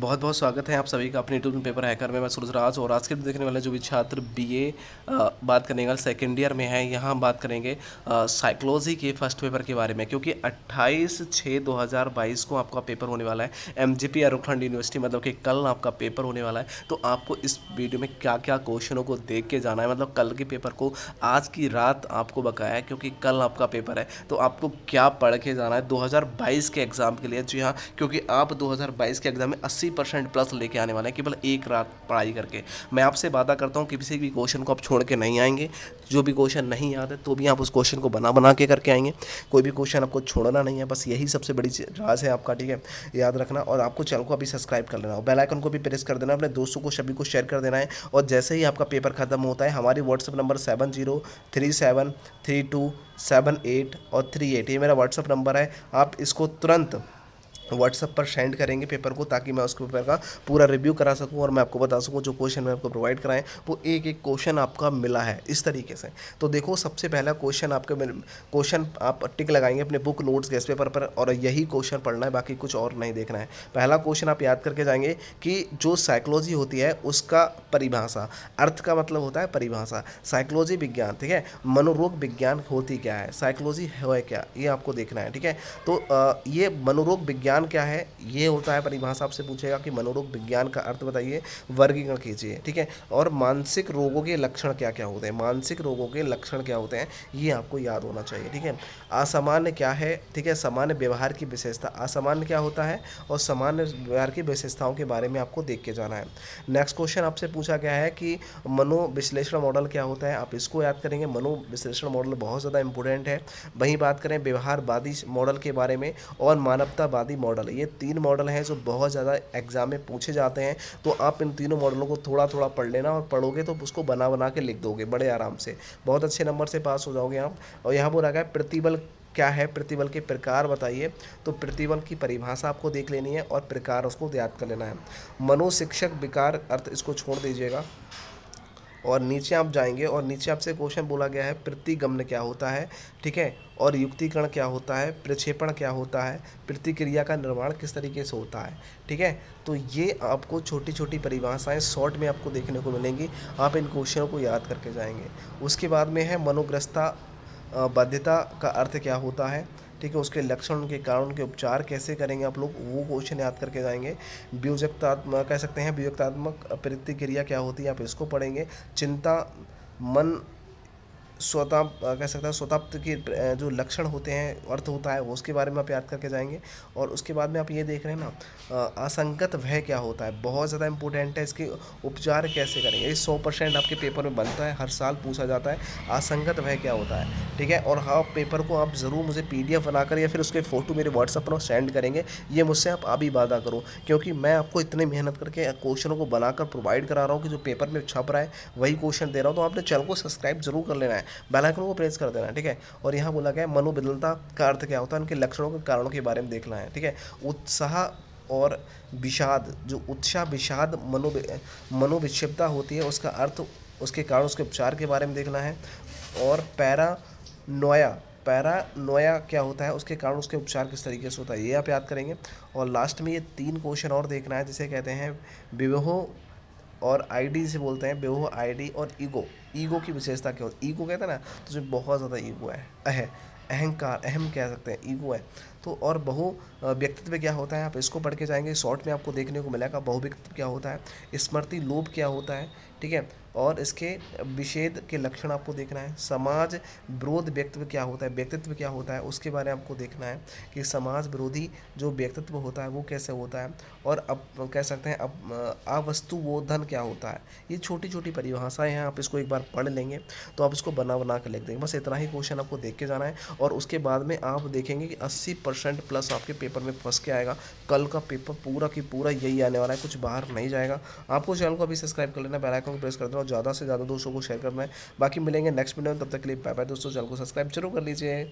बहुत बहुत स्वागत है आप सभी का अपने यूट्यूब पेपर हैकर में मैं सूरजराज और आज के देखने वाले जो भी छात्र बीए बात करेंगे सेकेंड ईयर में है यहाँ हम बात करेंगे साइकोलॉजी के फर्स्ट पेपर के बारे में क्योंकि 28 छः 2022 को आपका पेपर होने वाला है M G P Uttarakhand university मतलब कि कल आपका पेपर होने वाला है तो आपको इस वीडियो में क्या क्या क्वेश्चनों को देख के जाना है मतलब कल के पेपर को आज की रात आपको बकाया है क्योंकि कल आपका पेपर है तो आपको क्या पढ़ के जाना है दो के एग्ज़ाम के लिए जी हाँ क्योंकि आप दो के एग्ज़ाम में अस्सी अस्सी परसेंट प्लस लेके आने वाले हैं केवल एक रात पढ़ाई करके मैं आपसे वादा करता हूँ किसी भी क्वेश्चन को आप छोड़ के नहीं आएंगे जो भी क्वेश्चन नहीं याद है तो भी आप उस क्वेश्चन को बना बना के करके आएंगे कोई भी क्वेश्चन आपको छोड़ना नहीं है बस यही सबसे बड़ी राज है आपका ठीक है याद रखना और आपको चैनल को अभी सब्सक्राइब कर लेना और बेलाइकन को भी प्रेस कर देना अपने दोस्तों को सभी को शेयर कर देना है और जैसे ही आपका पेपर ख़त्म होता है हमारी WhatsApp number seven zero three seven three two seven eight और थ्री एट ये मेरा व्हाट्सअप नंबर है आप इसको तुरंत व्हाट्सअप तो पर सेंड करेंगे पेपर को ताकि मैं उसके पेपर का पूरा रिव्यू करा सकूं और मैं आपको बता सकूं जो क्वेश्चन मैं आपको प्रोवाइड कराएं वो एक एक क्वेश्चन आपका मिला है इस तरीके से तो देखो सबसे पहला क्वेश्चन आपके क्वेश्चन आप टिक लगाएंगे अपने बुक नोट्स गेस्ट पेपर पर और यही क्वेश्चन पढ़ना है बाकी कुछ और नहीं देखना है पहला क्वेश्चन आप याद करके जाएंगे कि जो साइकोलॉजी होती है उसका परिभाषा अर्थ का मतलब होता है परिभाषा साइकोलॉजी विज्ञान ठीक है मनोरोग विज्ञान होती क्या है साइकोलॉजी है क्या ये आपको देखना है ठीक है तो ये मनोरोग विज्ञान विज्ञान क्या है ये होता है परिभाषा आपसे पूछेगा कि मनोरोग विज्ञान का अर्थ बताइए वर्गीकरण कीजिए ठीक है और मानसिक रोगों के लक्षण क्या क्या होते हैं मानसिक रोगों के लक्षण क्या होते हैं ये आपको याद होना चाहिए ठीक है असामान्य क्या है ठीक है सामान्य व्यवहार की विशेषता असामान्य क्या होता है और सामान्य व्यवहार की विशेषताओं के बारे में आपको देख के जाना है नेक्स्ट क्वेश्चन आपसे पूछा गया है कि मनोविश्लेषण मॉडल क्या होता है आप इसको याद करेंगे मनोविश्लेषण मॉडल बहुत ज़्यादा इंपॉर्टेंट है वहीं बात करें व्यवहारवादी मॉडल के बारे में और मानवतावादी मॉडल मॉडल ये तीन मॉडल हैं जो बहुत ज़्यादा एग्ज़ाम में पूछे जाते हैं तो आप इन तीनों मॉडलों को थोड़ा थोड़ा पढ़ लेना और पढ़ोगे तो उसको बना बना के लिख दोगे बड़े आराम से बहुत अच्छे नंबर से पास हो जाओगे आप और यहाँ बोला गया प्रतिबल क्या है प्रतिबल के प्रकार बताइए तो प्रतिबल की परिभाषा आपको देख लेनी है और प्रकार उसको याद कर लेना है मनोशिक्षक विकार अर्थ इसको छोड़ दीजिएगा और नीचे आप जाएंगे और नीचे आपसे क्वेश्चन बोला गया है प्रतिगमन क्या होता है ठीक है और युक्तिकरण क्या होता है प्रक्षेपण क्या होता है प्रतिक्रिया का निर्माण किस तरीके से होता है ठीक है तो ये आपको छोटी छोटी परिभाषाएं शॉर्ट में आपको देखने को मिलेंगी आप इन क्वेश्चनों को याद करके जाएंगे उसके बाद में है मनोग्रस्ता बाध्यता का अर्थ क्या होता है ठीक है उसके लक्षण उनके कारण उनके उपचार कैसे करेंगे आप लोग वो क्वेश्चन याद करके जाएंगे व्यूजक्तात्मक कह सकते हैं व्यूजक्तात्मक प्रतिक्रिया क्या होती है आप इसको पढ़ेंगे चिंता मन स्वतः कह सकता है स्वतप्त के जो लक्षण होते हैं अर्थ होता है वो उसके बारे में आप याद करके जाएंगे और उसके बाद में आप ये देख रहे हैं ना असंगत वह क्या होता है बहुत ज़्यादा इंपॉर्टेंट है इसके उपचार कैसे करेंगे ये सौ परसेंट आपके पेपर में बनता है हर साल पूछा जाता है असंगत वह क्या होता है ठीक है और हाँ पेपर को आप ज़रूर मुझे पी बनाकर या फिर उसके फ़ोटो मेरे व्हाट्सअप पर सेंड करेंगे ये मुझसे आप अभी वादा करो क्योंकि मैं आपको इतनी मेहनत करके क्वेश्चनों को बनाकर प्रोवाइड करा रहा हूँ कि जो पेपर में छप रहा है वही क्वेश्चन दे रहा हूँ तो आपने चैनल को सब्सक्राइब जरूर कर लेना है बेल को प्रेस कर देना ठीक है और यहाँ बोला गया है मनोबदलता का अर्थ क्या होता है उनके लक्षणों के कारणों के बारे में देखना है ठीक है उत्साह और विषाद जो उत्साह विषाद मनो मनोविक्षिप्ता होती है उसका अर्थ उसके कारण उसके उपचार के बारे में देखना है और पैरा नोया पैरा नोया क्या होता है उसके कारण उसके उपचार किस तरीके से होता है ये आप याद करेंगे और लास्ट में ये तीन क्वेश्चन और देखना है जिसे कहते हैं विवाहों और आईडी से बोलते हैं बेहो आईडी और ईगो ईगो की विशेषता क्या होती है ईगो कहते हैं ना तो उसमें बहुत ज़्यादा ईगो है अह अहंकार अहम कह सकते हैं ईगो है तो और बहु व्यक्तित्व क्या होता है आप इसको पढ़ के जाएंगे शॉर्ट में आपको देखने को मिलेगा बहु व्यक्तित्व क्या होता है स्मृति लोभ क्या होता है ठीक है और इसके विषेद के लक्षण आपको देखना है समाज विरोध व्यक्तित्व क्या होता है व्यक्तित्व क्या होता है उसके बारे में आपको देखना है कि समाज विरोधी जो व्यक्तित्व होता है वो कैसे होता है और अब कह सकते हैं अब अवस्तु वो धन क्या होता है ये छोटी छोटी परिभाषाएँ हैं आप इसको एक बार पढ़ लेंगे तो आप इसको बना बना कर लिख देंगे बस इतना ही क्वेश्चन आपको देख के जाना है और उसके बाद में आप देखेंगे कि अस्सी परसेंट प्लस आपके पेपर में फंस के आएगा कल का पेपर पूरा की पूरा यही आने वाला है कुछ बाहर नहीं जाएगा आपको चैनल को अभी सब्सक्राइब कर लेना बेलाइकन को प्रेस कर देना और ज़्यादा से ज़्यादा दोस्तों को शेयर करना है बाकी मिलेंगे नेक्स्ट वीडियो में तब तक के लिए बाय बाय दोस्तों चैनल को सब्सक्राइब जरूर कर लीजिए